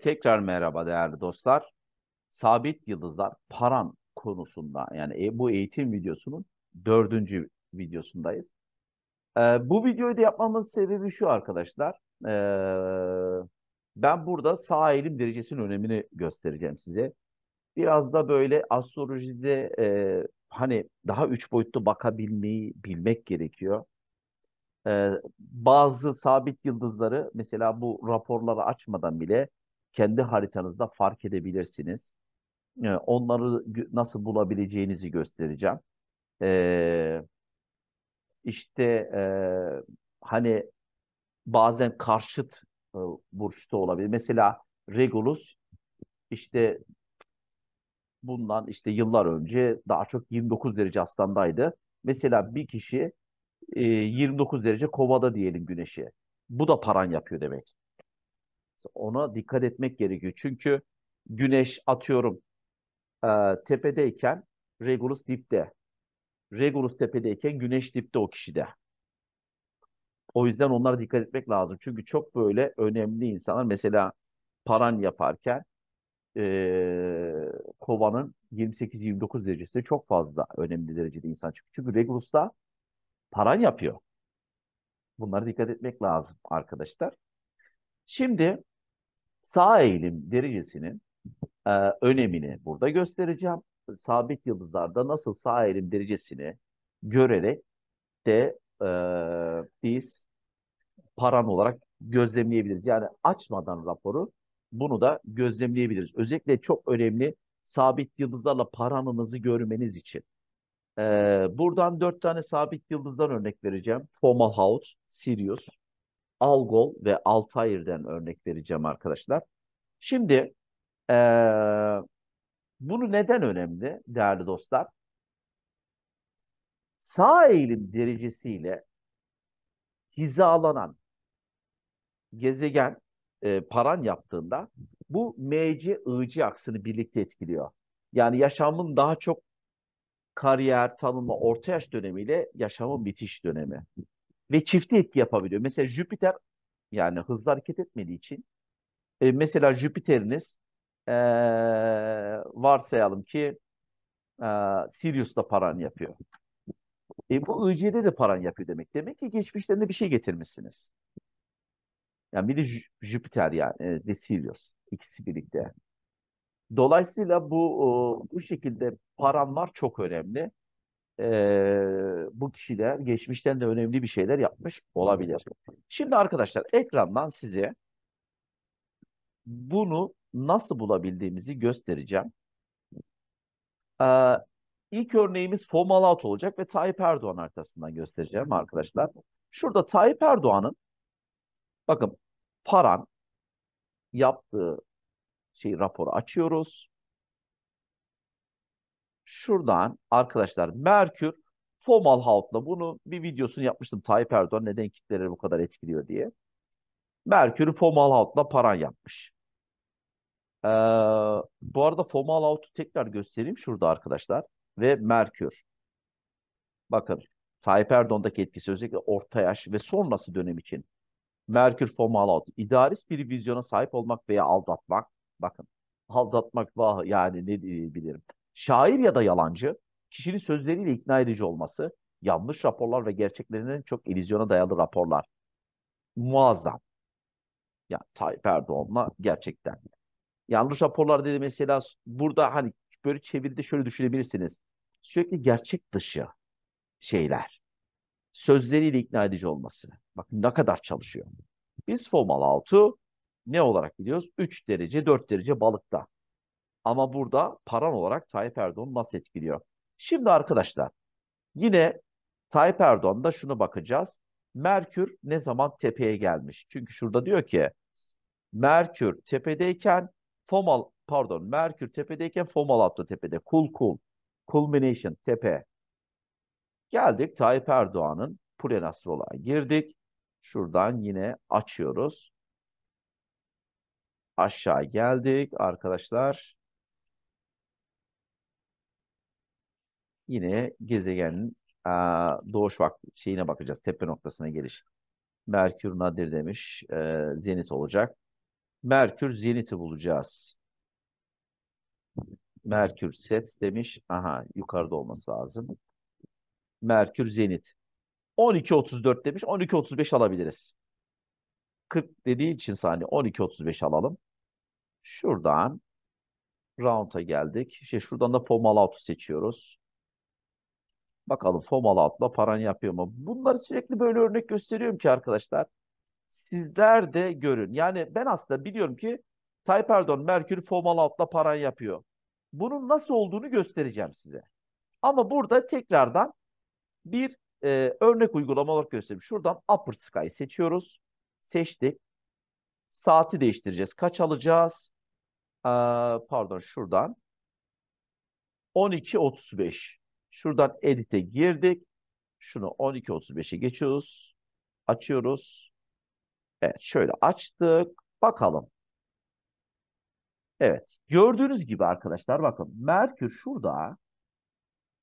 tekrar merhaba değerli dostlar. Sabit Yıldızlar Param konusunda yani e, bu eğitim videosunun dördüncü videosundayız. Ee, bu videoyu da yapmamız sebebi şu arkadaşlar. Ee, ben burada sağ eğilim derecesinin önemini göstereceğim size. Biraz da böyle astrolojide e, hani daha üç boyutlu bakabilmeyi bilmek gerekiyor. Ee, bazı sabit yıldızları mesela bu raporları açmadan bile kendi haritanızda fark edebilirsiniz. Ee, onları nasıl bulabileceğinizi göstereceğim. Ee, işte e, hani bazen karşıt e, burçta olabilir. Mesela Regulus işte bundan işte yıllar önce daha çok 29 derece aslandaydı. Mesela bir kişi 29 e, derece kovada diyelim güneşi. Bu da paran yapıyor demek. Ona dikkat etmek gerekiyor. Çünkü güneş atıyorum e, tepedeyken Regulus dipte. Regulus tepedeyken güneş dipte o kişide. O yüzden onlara dikkat etmek lazım. Çünkü çok böyle önemli insanlar mesela paran yaparken e, kovanın 28-29 derecesi çok fazla önemli derecede insan çıkıyor. Çünkü da paran yapıyor. Bunlara dikkat etmek lazım arkadaşlar. Şimdi sağ eğilim derecesinin e, önemini burada göstereceğim. Sabit yıldızlarda nasıl sağ eğilim derecesini görerek de e, biz paran olarak gözlemleyebiliriz. Yani açmadan raporu bunu da gözlemleyebiliriz. Özellikle çok önemli sabit yıldızlarla paranınızı görmeniz için. Ee, buradan dört tane sabit yıldızdan örnek vereceğim. Fomalhaut, Sirius, Algol ve Altair'den örnek vereceğim arkadaşlar. Şimdi e, bunu neden önemli değerli dostlar? Sağ eğilim derecesiyle hizalanan gezegen e, paran yaptığında bu MC-IC aksını birlikte etkiliyor. Yani yaşamın daha çok kariyer, tanıma orta yaş dönemiyle yaşamın bitiş dönemi ve çifte etki yapabiliyor. Mesela Jüpiter yani hızlı hareket etmediği için e, mesela Jüpiter'iniz e, varsayalım ki e, Sirius'ta paran yapıyor. E, bu IC'de de paran yapıyor demek. Demek ki geçmişlerinde bir şey getirmişsiniz. Yani biri J Jüpiter yani e, ve Sirius. ikisi birlikte. Dolayısıyla bu bu şekilde paran var çok önemli e, bu kişiler geçmişten de önemli bir şeyler yapmış olabilir. Şimdi arkadaşlar ekrandan size bunu nasıl bulabildiğimizi göstereceğim. Ee, ilk örneğimiz Fomalat olacak ve Tayyip Erdoğan haritasından göstereceğim arkadaşlar. Şurada Tayyip Erdoğan'ın bakın Paran yaptığı şey raporu açıyoruz. Şuradan arkadaşlar Merkür Fomal haltla bunu bir videosunu yapmıştım Tayyip Erdoğan neden kitleleri bu kadar etkiliyor diye. Merkür Fomal haltla paran yapmış. Ee, bu arada Fomal haltı tekrar göstereyim şurada arkadaşlar. Ve Merkür. Bakın Tayyip Erdoğan'daki etkisi özellikle orta yaş ve sonrası dönem için. Merkür Fomal Halk. İdarist bir vizyona sahip olmak veya aldatmak. Bakın aldatmak vah yani ne diyebilirim Şair ya da yalancı, kişinin sözleriyle ikna edici olması, yanlış raporlar ve gerçeklerinin çok illüzyona dayalı raporlar. Muazzam. Ya Tayyip Erdoğan'la gerçekten. Yanlış raporlar dedi mesela burada hani böyle çevirdi şöyle düşünebilirsiniz. Sürekli gerçek dışı şeyler. Sözleriyle ikna edici olması. Bakın ne kadar çalışıyor. Biz formal altı ne olarak biliyoruz? 3 derece, 4 derece balıkta. Ama burada paran olarak Tayyip Erdoğan nasıl etkiliyor? Şimdi arkadaşlar yine Tayyip Erdoğan'da şunu bakacağız. Merkür ne zaman tepeye gelmiş? Çünkü şurada diyor ki Merkür tepedeyken Fomal pardon Merkür tepedeyken Fomal Atlı tepede. Cool cool. Culmination tepe. Geldik Tayyip Erdoğan'ın Pulenastrol'a girdik. Şuradan yine açıyoruz. Aşağı geldik arkadaşlar. yine gezegenin e, doğuş vakti şeyine bakacağız. Tepe noktasına geliş. Merkür nadir demiş. E, zenit olacak. Merkür zeniti bulacağız. Merkür set demiş. Aha yukarıda olması lazım. Merkür zenit. 12.34 demiş. 12.35 alabiliriz. 40 dediği için saniye 12.35 alalım. Şuradan round'a geldik. İşte şuradan da formal out'u seçiyoruz. Bakalım Fomalı altla paran yapıyor mu? Bunları sürekli böyle örnek gösteriyorum ki arkadaşlar. Sizler de görün. Yani ben aslında biliyorum ki Tayperdon Merkür Fomalı altla paran yapıyor. Bunun nasıl olduğunu göstereceğim size. Ama burada tekrardan bir e, örnek uygulama olarak göstereyim. Şuradan Upper Sky seçiyoruz. Seçtik. Saati değiştireceğiz. Kaç alacağız? Ee, pardon şuradan. 12.35. Şuradan edit'e girdik. Şunu 12.35'e geçiyoruz. Açıyoruz. Evet şöyle açtık. Bakalım. Evet. Gördüğünüz gibi arkadaşlar bakın. Merkür şurada.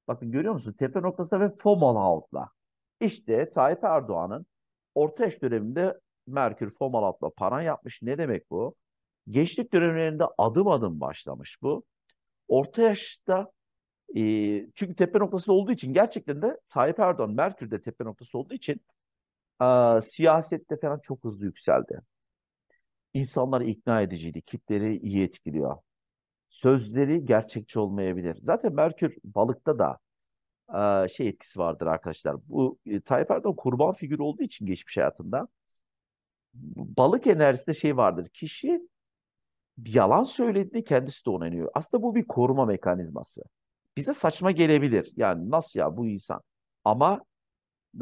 Bakın görüyor musun? Tepe noktasında ve Fomalhaut'la. İşte Tayyip Erdoğan'ın orta yaş döneminde Merkür Fomalhaut'la paran yapmış. Ne demek bu? Gençlik dönemlerinde adım adım başlamış bu. Orta yaşta e, çünkü tepe noktası olduğu için gerçekten de Tayyip Erdoğan Merkür'de tepe noktası olduğu için e, siyasette falan çok hızlı yükseldi. İnsanlar ikna ediciydi. Kitleri iyi etkiliyor. Sözleri gerçekçi olmayabilir. Zaten Merkür balıkta da e, şey etkisi vardır arkadaşlar. Bu e, Tayyip Erdoğan kurban figürü olduğu için geçmiş hayatında balık enerjisinde şey vardır. Kişi yalan söylediğinde kendisi de onanıyor. Aslında bu bir koruma mekanizması bize saçma gelebilir. Yani nasıl ya bu insan? Ama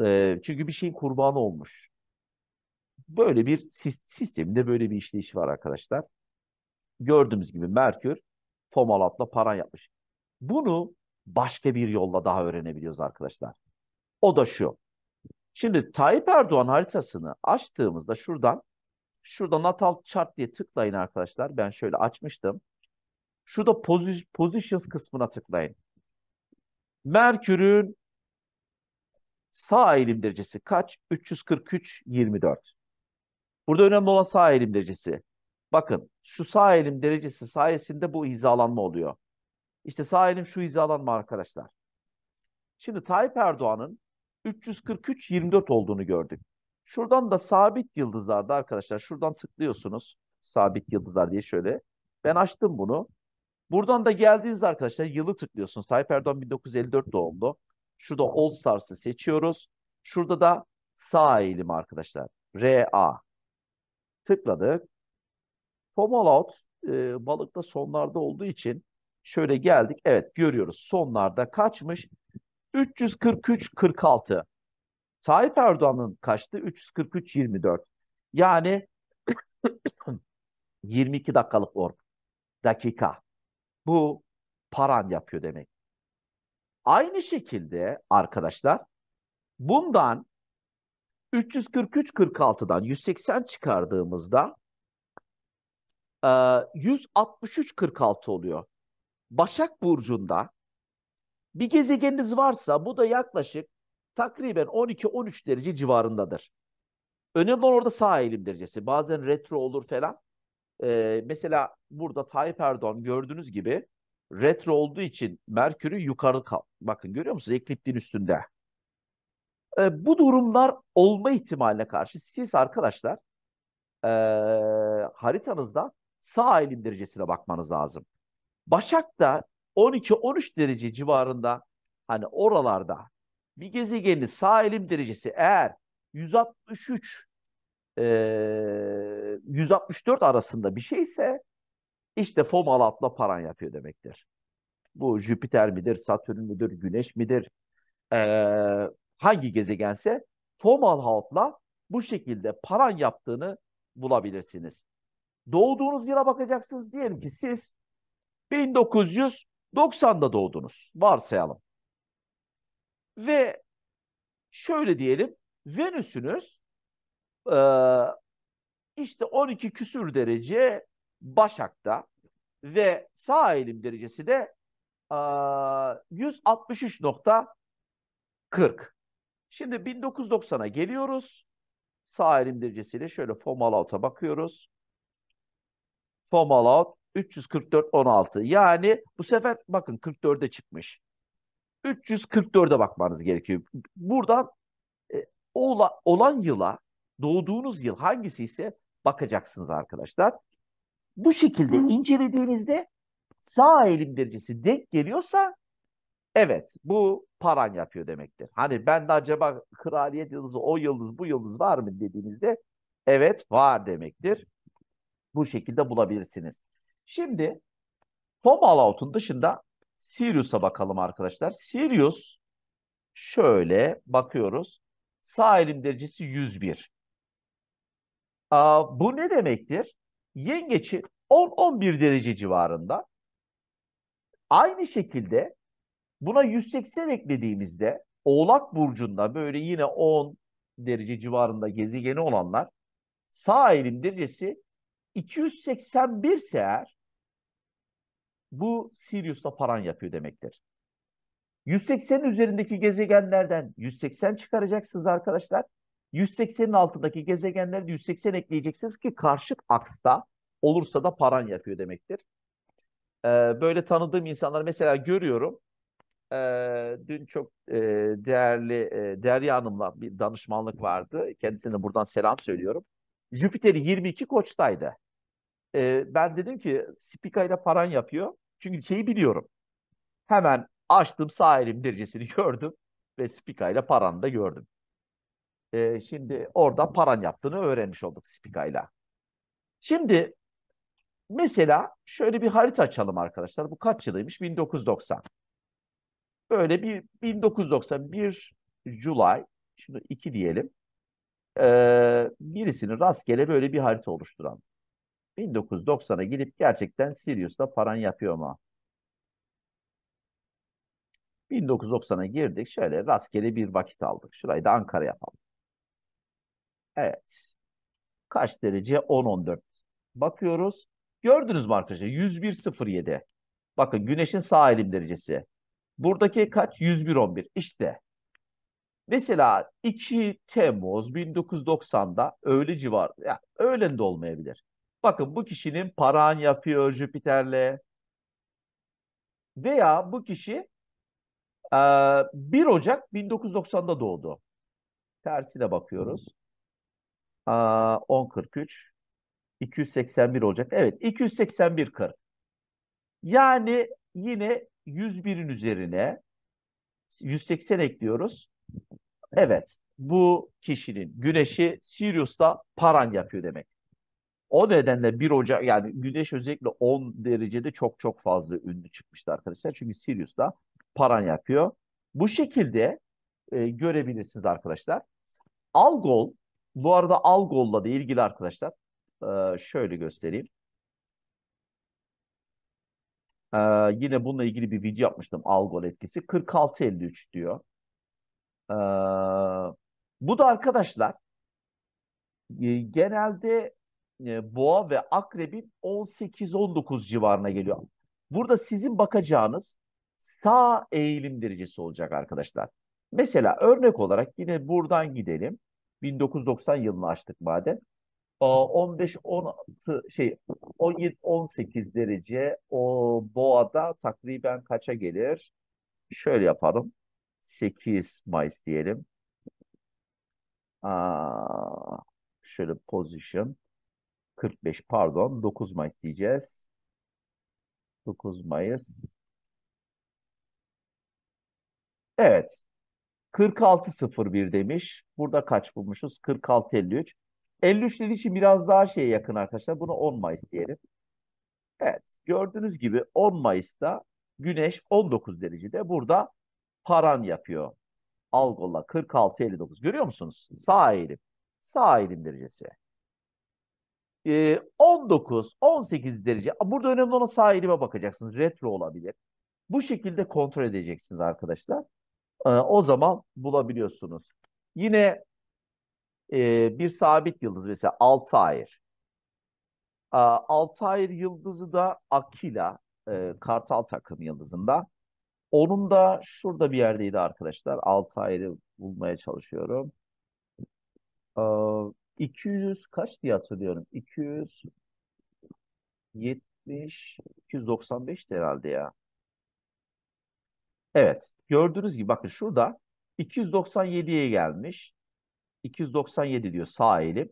e, çünkü bir şeyin kurbanı olmuş. Böyle bir sisteminde böyle bir işleyiş var arkadaşlar. Gördüğümüz gibi Merkür Tomalat'la paran yapmış. Bunu başka bir yolla daha öğrenebiliyoruz arkadaşlar. O da şu. Şimdi Tayyip Erdoğan haritasını açtığımızda şuradan şurada natal chart diye tıklayın arkadaşlar. Ben şöyle açmıştım. Şurada positions kısmına tıklayın. Merkür'ün sağ eğilim derecesi kaç? 343, 24. Burada önemli olan sağ eğilim derecesi. Bakın şu sağ eğilim derecesi sayesinde bu hizalanma oluyor. İşte sağ elim şu hizalanma arkadaşlar. Şimdi Tayyip Erdoğan'ın 343-24 olduğunu gördük. Şuradan da sabit yıldızlarda arkadaşlar şuradan tıklıyorsunuz. Sabit yıldızlar diye şöyle. Ben açtım bunu. Buradan da geldiğinizde arkadaşlar yılı tıklıyorsunuz. Tayyip Erdoğan 1954 doğumlu. Şurada All Stars'ı seçiyoruz. Şurada da sağ eğilim arkadaşlar. RA. Tıkladık. Pomalot e, balıkta sonlarda olduğu için şöyle geldik. Evet görüyoruz sonlarda kaçmış? 343-46. Tayyip Erdoğan'ın kaçtı? 343-24. Yani 22 dakikalık ork. Dakika bu paran yapıyor demek. Aynı şekilde arkadaşlar bundan 343.46'dan 180 çıkardığımızda 163.46 oluyor. Başak Burcu'nda bir gezegeniniz varsa bu da yaklaşık takriben 12-13 derece civarındadır. Önemli olan orada sağ eğilim derecesi. Bazen retro olur falan e, mesela burada Tayyip Erdoğan gördüğünüz gibi retro olduğu için Merkür'ü yukarı kal. Bakın görüyor musunuz? Ekliptin üstünde. E, bu durumlar olma ihtimaline karşı siz arkadaşlar e, haritanızda sağ elin derecesine bakmanız lazım. Başak'ta 12-13 derece civarında hani oralarda bir gezegenin sağ elim derecesi eğer 163 e, 164 arasında bir şeyse işte FOMO alatla paran yapıyor demektir. Bu Jüpiter midir, Satürn müdür, Güneş midir, e, hangi gezegense FOMO alatla bu şekilde paran yaptığını bulabilirsiniz. Doğduğunuz yıla bakacaksınız. Diyelim ki siz 1990'da doğdunuz. Varsayalım. Ve şöyle diyelim Venüs'ünüz e, işte 12 küsür derece Başak'ta ve sağ eğilim derecesi de 163.40. Şimdi 1990'a geliyoruz. Sağ eğilim derecesiyle şöyle out'a bakıyoruz. out 344.16. Yani bu sefer bakın 44'e çıkmış. 344'e bakmanız gerekiyor. Buradan e, olan yıla doğduğunuz yıl hangisi ise bakacaksınız arkadaşlar. Bu şekilde incelediğinizde sağ elim derecesi denk geliyorsa evet bu paran yapıyor demektir. Hani ben de acaba kraliyet yıldızı o yıldız bu yıldız var mı dediğinizde evet var demektir. Bu şekilde bulabilirsiniz. Şimdi Tom dışında Sirius'a bakalım arkadaşlar. Sirius şöyle bakıyoruz. Sağ elim derecesi 101 bu ne demektir? Yengeç'i 10-11 derece civarında aynı şekilde buna 180 eklediğimizde Oğlak Burcu'nda böyle yine 10 derece civarında gezegeni olanlar sağ elim derecesi 281 ise eğer bu Sirius'la paran yapıyor demektir. 180'in üzerindeki gezegenlerden 180 çıkaracaksınız arkadaşlar. 180'in altındaki gezegenlerde 180 ekleyeceksiniz ki karşıt aksta olursa da paran yapıyor demektir. Ee, böyle tanıdığım insanlar mesela görüyorum. E, dün çok e, değerli e, Derya Hanım'la bir danışmanlık vardı. Kendisine buradan selam söylüyorum. Jüpiter'i 22 koçtaydı. E, ben dedim ki Spica ile paran yapıyor. Çünkü şeyi biliyorum. Hemen açtım sağ elim derecesini gördüm ve Spica ile paranı da gördüm. E, şimdi orada paran yaptığını öğrenmiş olduk Spika'yla. Şimdi mesela şöyle bir harita açalım arkadaşlar. Bu kaç yılıymış? 1990. Böyle bir 1991 July, şunu 2 diyelim. Ee, birisini rastgele böyle bir harita oluşturan. 1990'a gidip gerçekten Sirius'ta paran yapıyor mu? 1990'a girdik. Şöyle rastgele bir vakit aldık. Şurayı da Ankara yapalım. Evet. Kaç derece? 10-14. Bakıyoruz. Gördünüz mü arkadaşlar? 101.07. Bakın güneşin sağ elim derecesi. Buradaki kaç? 101.11. İşte. Mesela 2 Temmuz 1990'da öğle civar, ya öğlen de olmayabilir. Bakın bu kişinin paran yapıyor Jüpiter'le. Veya bu kişi 1 Ocak 1990'da doğdu. Tersine bakıyoruz. Aa, 10.43 281 olacak. Evet 281.40. Yani yine 101'in üzerine 180 ekliyoruz. Evet bu kişinin güneşi Sirius'ta paran yapıyor demek. O nedenle 1 Ocak yani güneş özellikle 10 derecede çok çok fazla ünlü çıkmıştı arkadaşlar. Çünkü Sirius'ta paran yapıyor. Bu şekilde e, görebilirsiniz arkadaşlar. Algol bu arada al golla da ilgili arkadaşlar e, şöyle göstereyim. E, yine bununla ilgili bir video yapmıştım Al gol etkisi. 46-53 diyor. E, bu da arkadaşlar e, genelde e, boğa ve akrebin 18-19 civarına geliyor. Burada sizin bakacağınız sağ eğilim derecesi olacak arkadaşlar. Mesela örnek olarak yine buradan gidelim. 1990 yılını açtık madem. 15-16 şey 17-18 derece o boğada takriben kaça gelir? Şöyle yapalım. 8 Mayıs diyelim. Aa, şöyle position 45 pardon 9 Mayıs diyeceğiz. 9 Mayıs. Evet. 46.01 demiş. Burada kaç bulmuşuz? 46.53. 53 dediği için biraz daha şeye yakın arkadaşlar. Bunu 10 Mayıs diyelim. Evet gördüğünüz gibi 10 Mayıs'ta güneş 19 derecede burada paran yapıyor. Algola 46.59 görüyor musunuz? Sağ eğilim. Sağ eğilim derecesi. Ee, 19, 18 derece. Burada önemli olan sağ eğilime bakacaksınız. Retro olabilir. Bu şekilde kontrol edeceksiniz arkadaşlar. Ee, o zaman bulabiliyorsunuz. Yine e, bir sabit yıldız mesela Altair. E, Altair yıldızı da Akila, e, Kartal takım yıldızında. Onun da şurada bir yerdeydi arkadaşlar. Altair'i bulmaya çalışıyorum. E, ee, 200 kaç diye hatırlıyorum. 270, 295 herhalde ya. Evet. Gördüğünüz gibi bakın şurada 297'ye gelmiş. 297 diyor sağ elim.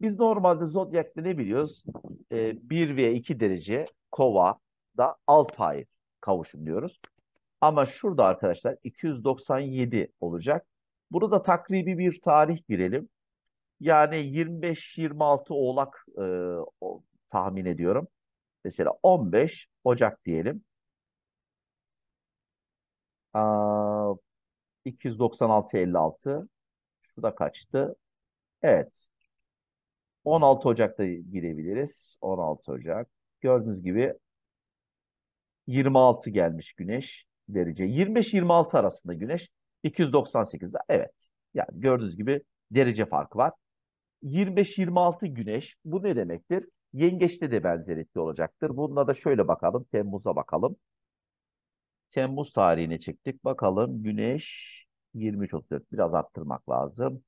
Biz normalde zodyakta ne biliyoruz? E, 1 ve 2 derece kova da alt ay kavuşum diyoruz. Ama şurada arkadaşlar 297 olacak. Burada takribi bir tarih girelim. Yani 25-26 Oğlak e, tahmin ediyorum. Mesela 15 Ocak diyelim. 296.56 şu da kaçtı? Evet. 16 Ocak'ta girebiliriz. 16 Ocak. Gördüğünüz gibi 26 gelmiş güneş derece. 25-26 arasında güneş 298'de. Evet. Yani gördüğünüz gibi derece farkı var. 25-26 güneş bu ne demektir? Yengeçte de benzer etki olacaktır. Bununla da şöyle bakalım. Temmuz'a bakalım. Temmuz tarihine çektik. Bakalım güneş 23.34 biraz arttırmak lazım.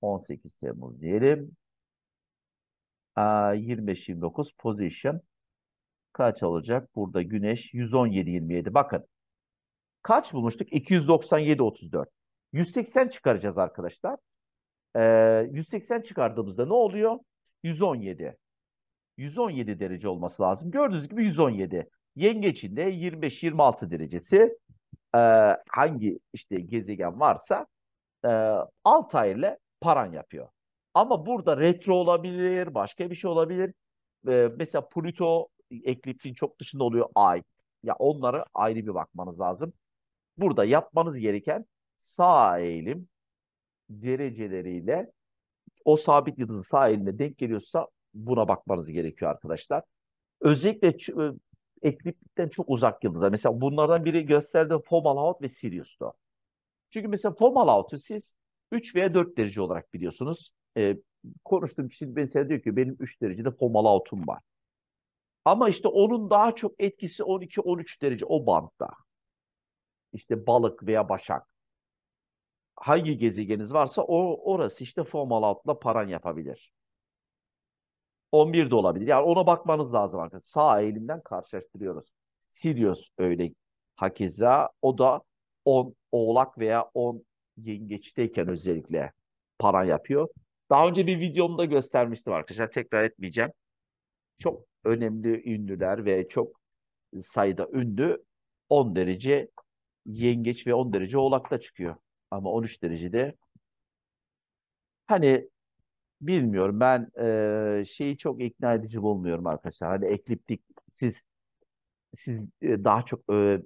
18 Temmuz diyelim. 25-29 position. Kaç olacak? Burada güneş 117-27. Bakın. Kaç bulmuştuk? 297-34. 180 çıkaracağız arkadaşlar. Ee, 180 çıkardığımızda ne oluyor? 117. 117 derece olması lazım. Gördüğünüz gibi 117. Yengeç'in de 25-26 derecesi e, hangi işte gezegen varsa e, Altay ile paran yapıyor. Ama burada retro olabilir, başka bir şey olabilir. E, mesela Pluto ekliptin çok dışında oluyor ay. Ya onları ayrı bir bakmanız lazım. Burada yapmanız gereken sağ eğilim dereceleriyle o sabit yıldızın sağ eğilimine denk geliyorsa buna bakmanız gerekiyor arkadaşlar. Özellikle e, ekliplikten çok uzak yıldızlar. Mesela bunlardan biri gösterdi Fomalhaut ve Sirius'tu. Çünkü mesela Fomalhaut'u siz 3 veya 4 derece olarak biliyorsunuz. Ee, konuştuğum kişi size diyor ki benim 3 derecede Fomalhaut'um var. Ama işte onun daha çok etkisi 12-13 derece o bantta. İşte balık veya başak. Hangi gezegeniniz varsa o orası işte Fomalhaut'la paran yapabilir. 11 de olabilir. Yani ona bakmanız lazım arkadaşlar. Sağ eğilimden karşılaştırıyoruz. Sirius öyle hakeza. O da 10 oğlak veya 10 yengeçteyken özellikle para yapıyor. Daha önce bir videomda göstermiştim arkadaşlar. Tekrar etmeyeceğim. Çok önemli ünlüler ve çok sayıda ünlü 10 derece yengeç ve 10 derece oğlakta çıkıyor. Ama 13 derecede hani Bilmiyorum ben e, şeyi çok ikna edici bulmuyorum arkadaşlar. Hani ekliptik siz siz e, daha çok e,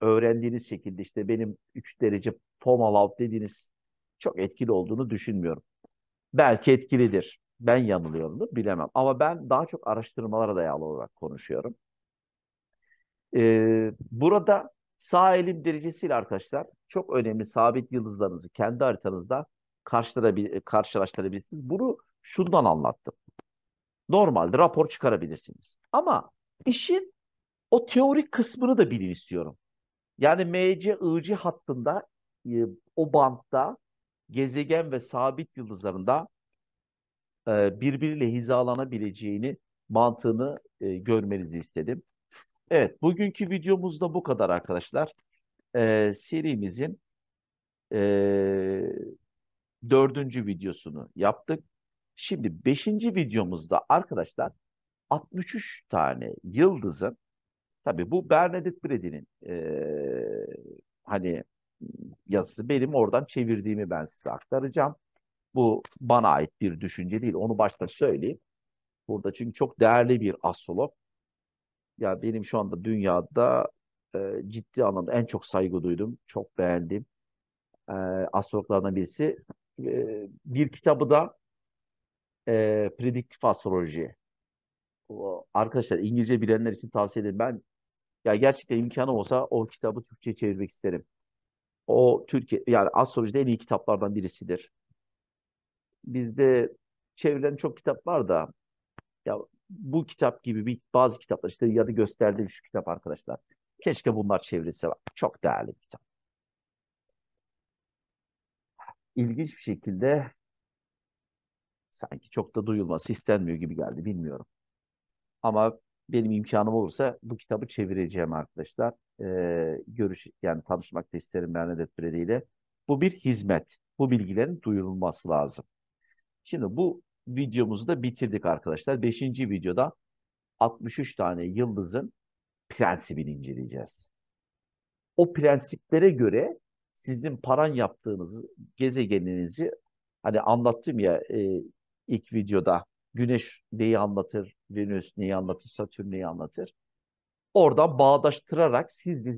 öğrendiğiniz şekilde işte benim 3 derece formal out dediğiniz çok etkili olduğunu düşünmüyorum. Belki etkilidir. Ben yanılıyorumdur bilemem. Ama ben daha çok araştırmalara dayalı olarak konuşuyorum. Ee, burada sağ elim derecesiyle arkadaşlar çok önemli sabit yıldızlarınızı kendi haritanızda karşılayabil e, karşılaştırabilirsiniz. Bunu şundan anlattım. Normalde rapor çıkarabilirsiniz. Ama işin o teorik kısmını da bilin istiyorum. Yani MC, IC hattında e, o bantta gezegen ve sabit yıldızlarında e, birbiriyle hizalanabileceğini mantığını e, görmenizi istedim. Evet, bugünkü videomuzda bu kadar arkadaşlar. E, serimizin e, dördüncü videosunu yaptık. Şimdi beşinci videomuzda arkadaşlar 63 tane yıldızın tabii bu Bernadette Brady'nin e, hani yazısı benim oradan çevirdiğimi ben size aktaracağım. Bu bana ait bir düşünce değil. Onu başta söyleyeyim. Burada çünkü çok değerli bir astrolog. Ya benim şu anda dünyada e, ciddi anlamda en çok saygı duydum. Çok beğendim. E, astrologlardan birisi e, bir kitabı da e, prediktif astroloji. arkadaşlar İngilizce bilenler için tavsiye ederim. Ben ya gerçekten imkanım olsa o kitabı Türkçe'ye çevirmek isterim. O Türkiye yani astrolojide en iyi kitaplardan birisidir. Bizde çevrilen çok kitap var da ya bu kitap gibi bir, bazı kitaplar işte ya da gösterdiğim şu kitap arkadaşlar. Keşke bunlar çevrilse. Çok değerli bir kitap ilginç bir şekilde sanki çok da duyulması istenmiyor gibi geldi bilmiyorum. Ama benim imkanım olursa bu kitabı çevireceğim arkadaşlar. Ee, görüş yani tanışmak da isterim Bernadet Brede ile. Bu bir hizmet. Bu bilgilerin duyurulması lazım. Şimdi bu videomuzu da bitirdik arkadaşlar. Beşinci videoda 63 tane yıldızın prensibini inceleyeceğiz. O prensiplere göre sizin paran yaptığınız gezegeninizi hani anlattım ya e, ilk videoda Güneş neyi anlatır, Venüs neyi anlatır, Satürn neyi anlatır. Oradan bağdaştırarak siz de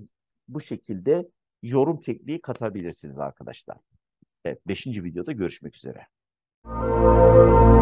bu şekilde yorum tekniği katabilirsiniz arkadaşlar. Evet, beşinci videoda görüşmek üzere. Müzik